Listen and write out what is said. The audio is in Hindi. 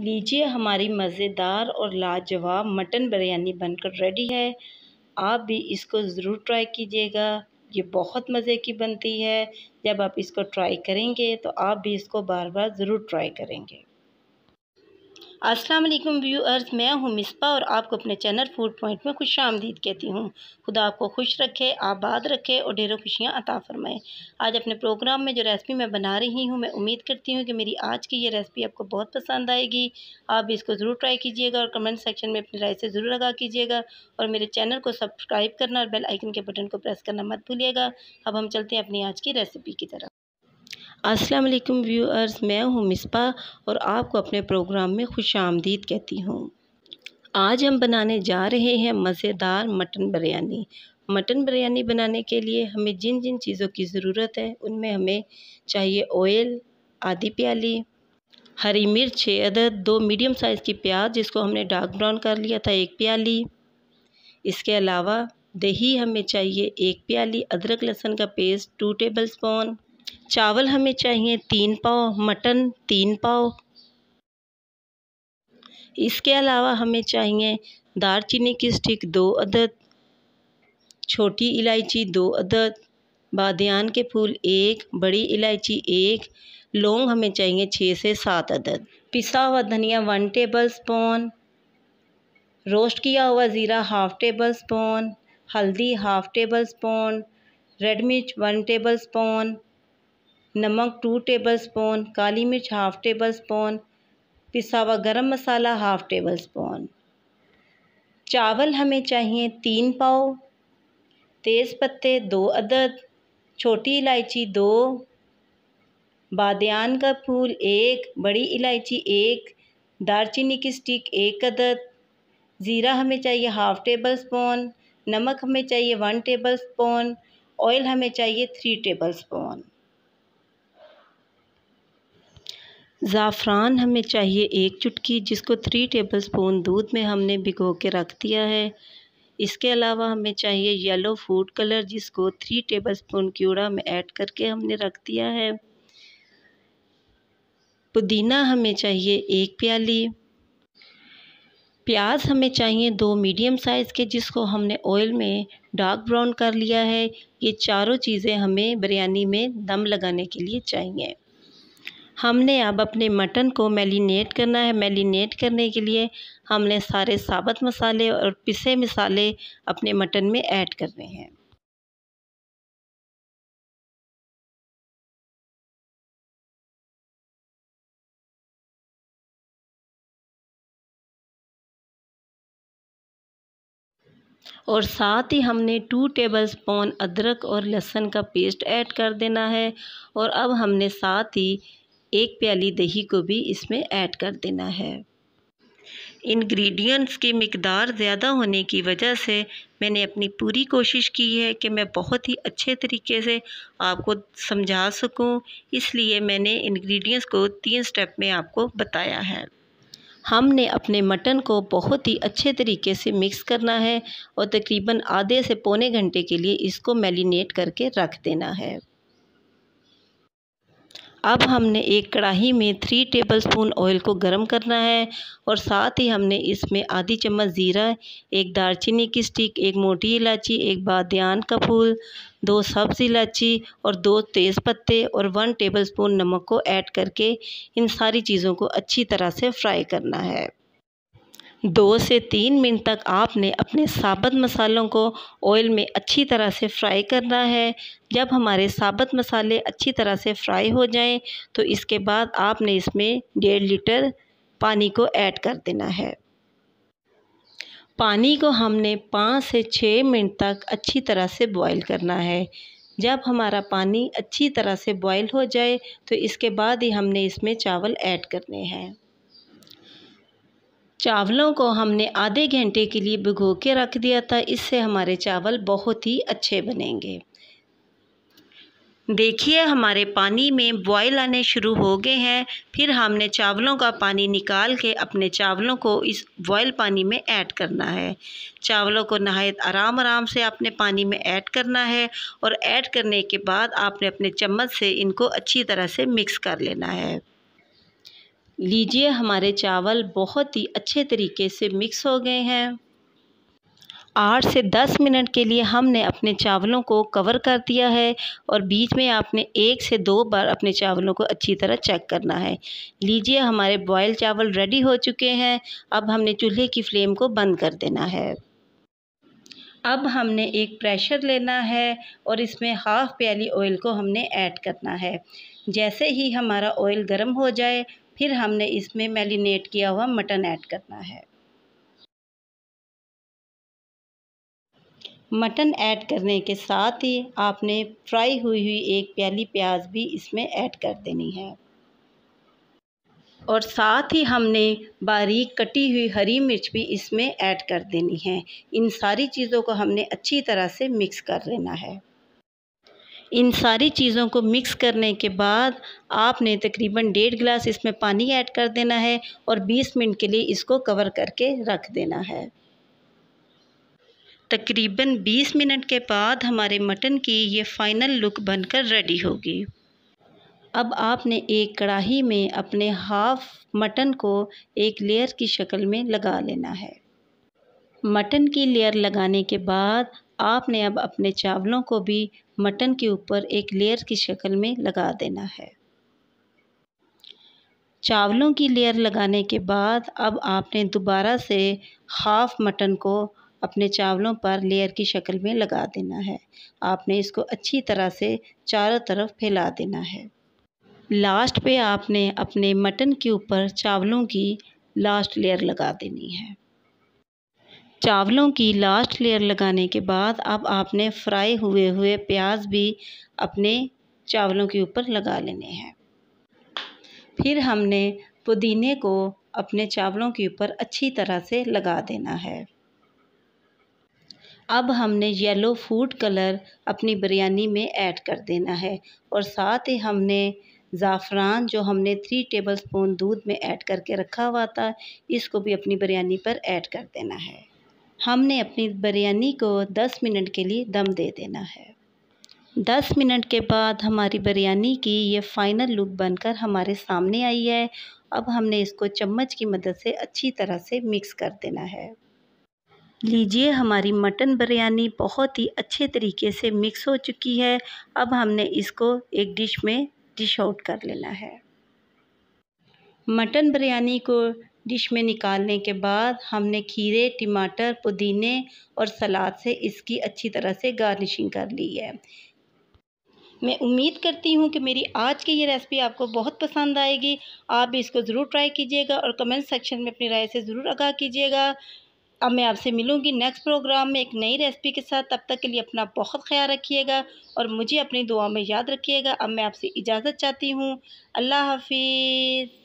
लीजिए हमारी मज़ेदार और लाजवाब मटन बिरयानी बनकर रेडी है आप भी इसको ज़रूर ट्राई कीजिएगा ये बहुत मज़े की बनती है जब आप इसको ट्राई करेंगे तो आप भी इसको बार बार ज़रूर ट्राई करेंगे अस्सलाम वालेकुम व्यूअर्स मैं हूं मिसबा और आपको अपने चैनल फूड पॉइंट में खुश आमदीद कहती हूं खुदा आपको खुश रखे आबाद रखे और ढेरों खुशियां अता फरमाए आज अपने प्रोग्राम में जो रेसिपी मैं बना रही हूं मैं उम्मीद करती हूं कि मेरी आज की ये रेसिपी आपको बहुत पसंद आएगी आप इसको ज़रूर ट्राई कीजिएगा और कमेंट सेक्शन में अपनी राय से ज़रूर लगा कीजिएगा और मेरे चैनल को सब्सक्राइब करना और बेल आइकन के बटन को प्रेस करना मत भूलिएगा अब हम चलते हैं अपनी आज की रेसिपी की तरफ अस्सलाम वालेकुम व्यूअर्स मैं हूं मिसबा और आपको अपने प्रोग्राम में खुश आमदीद कहती हूं आज हम बनाने जा रहे हैं मज़ेदार मटन बिरयानी मटन बिरयानी बनाने के लिए हमें जिन जिन चीज़ों की ज़रूरत है उनमें हमें चाहिए ऑयल आधी प्याली हरी मिर्च छः अदद दो मीडियम साइज़ की प्याज जिसको हमने डार्क ब्राउन कर लिया था एक प्याली इसके अलावा दही हमें चाहिए एक प्याली अदरक लहसुन का पेस्ट टू टेबल स्पून चावल हमें चाहिए तीन पाव मटन तीन पाव इसके अलावा हमें चाहिए चीनी की स्टिक दो अदद छोटी इलायची दो अदद बादियान के फूल एक बड़ी इलायची एक लौंग हमें चाहिए छः से सात अदद पिसा हुआ धनिया वन टेबल स्पून रोस्ट किया हुआ ज़ीरा हाफ़ टेबल स्पून हल्दी हाफ़ टेबल स्पून रेड मिर्च वन टेबल स्पून नमक टू टेबल स्पून काली मिर्च हाफ़ टेबल स्पून पिसा हुआ गर्म मसाला हाफ़ टेबल स्पून चावल हमें चाहिए तीन पाव तेज़ पत्ते दो अदद छोटी इलायची दो बादयान का फूल एक बड़ी इलायची एक दारचीनी की स्टिक एक अदद ज़ीरा हमें चाहिए हाफ़ टेबल स्पून नमक हमें चाहिए वन टेबल स्पून ऑयल हमें चाहिए थ्री टेबल स्पून ज़ाफ़रान हमें चाहिए एक चुटकी जिसको थ्री टेबल स्पून दूध में हमने भिगो के रख दिया है इसके अलावा हमें चाहिए येलो फूड कलर जिसको थ्री टेबल स्पून क्यूड़ा में ऐड करके हमने रख दिया है पुदीना हमें चाहिए एक प्याली प्याज हमें चाहिए दो मीडियम साइज़ के जिसको हमने ऑयल में डार्क ब्राउन कर लिया है ये चारों चीज़ें हमें बिरयानी में दम लगाने के लिए चाहिए हमने अब अपने मटन को मैलिनेट करना है मैलिनेट करने के लिए हमने सारे साबत मसाले और पिसे मसाले अपने मटन में ऐड करने हैं और साथ ही हमने टू टेबल स्पून अदरक और लहसुन का पेस्ट ऐड कर देना है और अब हमने साथ ही एक प्याली दही को भी इसमें ऐड कर देना है इंग्रेडिएंट्स की मकदार ज़्यादा होने की वजह से मैंने अपनी पूरी कोशिश की है कि मैं बहुत ही अच्छे तरीके से आपको समझा सकूं इसलिए मैंने इंग्रेडिएंट्स को तीन स्टेप में आपको बताया है हमने अपने मटन को बहुत ही अच्छे तरीके से मिक्स करना है और तकरीबन आधे से पौने घंटे के लिए इसको मैरिनेट करके रख देना है अब हमने एक कढ़ाई में थ्री टेबलस्पून ऑयल को गर्म करना है और साथ ही हमने इसमें आधी चम्मच ज़ीरा एक दालचीनी की स्टिक एक मोटी इलायची एक बादन का फूल दो सब्ज़ इलायची और दो तेज़ पत्ते और वन टेबलस्पून नमक को ऐड करके इन सारी चीज़ों को अच्छी तरह से फ्राई करना है दो से तीन मिनट तक आपने अपने साबत मसालों को ऑयल में अच्छी तरह से फ्राई करना है जब हमारे साबत मसाले अच्छी तरह से फ्राई हो जाएं तो इसके बाद आपने इसमें डेढ़ लीटर पानी को ऐड कर देना है पानी को हमने पाँच से छः मिनट तक अच्छी तरह से बॉईल करना है जब हमारा पानी अच्छी तरह से बॉईल हो जाए तो इसके बाद ही हमने इसमें चावल ऐड करने हैं चावलों को हमने आधे घंटे के लिए भिगो के रख दिया था इससे हमारे चावल बहुत ही अच्छे बनेंगे देखिए हमारे पानी में बॉयल आने शुरू हो गए हैं फिर हमने चावलों का पानी निकाल के अपने चावलों को इस बॉयल पानी में ऐड करना है चावलों को नहायत आराम आराम से आपने पानी में ऐड करना है और ऐड करने के बाद आपने अपने चम्मच से इनको अच्छी तरह से मिक्स कर लेना है लीजिए हमारे चावल बहुत ही अच्छे तरीके से मिक्स हो गए हैं आठ से दस मिनट के लिए हमने अपने चावलों को कवर कर दिया है और बीच में आपने एक से दो बार अपने चावलों को अच्छी तरह चेक करना है लीजिए हमारे बॉयल चावल रेडी हो चुके हैं अब हमने चूल्हे की फ्लेम को बंद कर देना है अब हमने एक प्रेशर लेना है और इसमें हाफ़ प्याली ऑयल को हमने ऐड करना है जैसे ही हमारा ऑयल गर्म हो जाए फिर हमने इसमें मैरिनेट किया हुआ मटन ऐड करना है मटन ऐड करने के साथ ही आपने फ्राई हुई हुई एक प्याली प्याज भी इसमें ऐड कर देनी है और साथ ही हमने बारीक कटी हुई हरी मिर्च भी इसमें ऐड कर देनी है इन सारी चीज़ों को हमने अच्छी तरह से मिक्स कर लेना है इन सारी चीज़ों को मिक्स करने के बाद आपने तकरीबन डेढ़ गिलास इसमें पानी ऐड कर देना है और 20 मिनट के लिए इसको कवर करके रख देना है तकरीबन 20 मिनट के बाद हमारे मटन की ये फ़ाइनल लुक बनकर रेडी होगी अब आपने एक कढ़ाही में अपने हाफ मटन को एक लेयर की शक्ल में लगा लेना है मटन की लेयर लगाने के बाद आपने अब अपने चावलों को भी मटन के ऊपर एक लेयर की शक्ल में लगा देना है चावलों की लेयर लगाने के बाद अब आपने दोबारा से हाफ मटन को अपने चावलों पर लेयर की शक्ल में लगा देना है आपने इसको अच्छी तरह से चारों तरफ फैला देना है लास्ट पे आपने अपने मटन के ऊपर चावलों की लास्ट लेयर लगा देनी है चावलों की लास्ट लेयर लगाने के बाद अब आपने फ्राई हुए हुए प्याज भी अपने चावलों के ऊपर लगा लेने हैं फिर हमने पुदीने को अपने चावलों के ऊपर अच्छी तरह से लगा देना है अब हमने येलो फूड कलर अपनी बिरयानी में ऐड कर देना है और साथ ही हमने ज़ाफ़रान जो हमने थ्री टेबल स्पून दूध में ऐड करके रखा हुआ था इसको भी अपनी बिरयानी पर ऐड कर देना है हमने अपनी बिरयानी को 10 मिनट के लिए दम दे देना है 10 मिनट के बाद हमारी बिरयानी की ये फ़ाइनल लुक बनकर हमारे सामने आई है अब हमने इसको चम्मच की मदद से अच्छी तरह से मिक्स कर देना है लीजिए हमारी मटन बिरयानी बहुत ही अच्छे तरीके से मिक्स हो चुकी है अब हमने इसको एक डिश में डिश आउट कर लेना है मटन बिरयानी को डिश में निकालने के बाद हमने खीरे टमाटर पुदीने और सलाद से इसकी अच्छी तरह से गार्निशिंग कर ली है मैं उम्मीद करती हूँ कि मेरी आज की ये रेसिपी आपको बहुत पसंद आएगी आप भी इसको ज़रूर ट्राई कीजिएगा और कमेंट सेक्शन में अपनी राय से ज़रूर आगाह कीजिएगा अब मैं आपसे मिलूँगी नेक्स्ट प्रोग्राम में एक नई रेसिपी के साथ तब तक के लिए अपना बहुत ख्याल रखिएगा और मुझे अपनी दुआ में याद रखिएगा अब मैं आपसे इजाज़त चाहती हूँ अल्लाह हाफिज़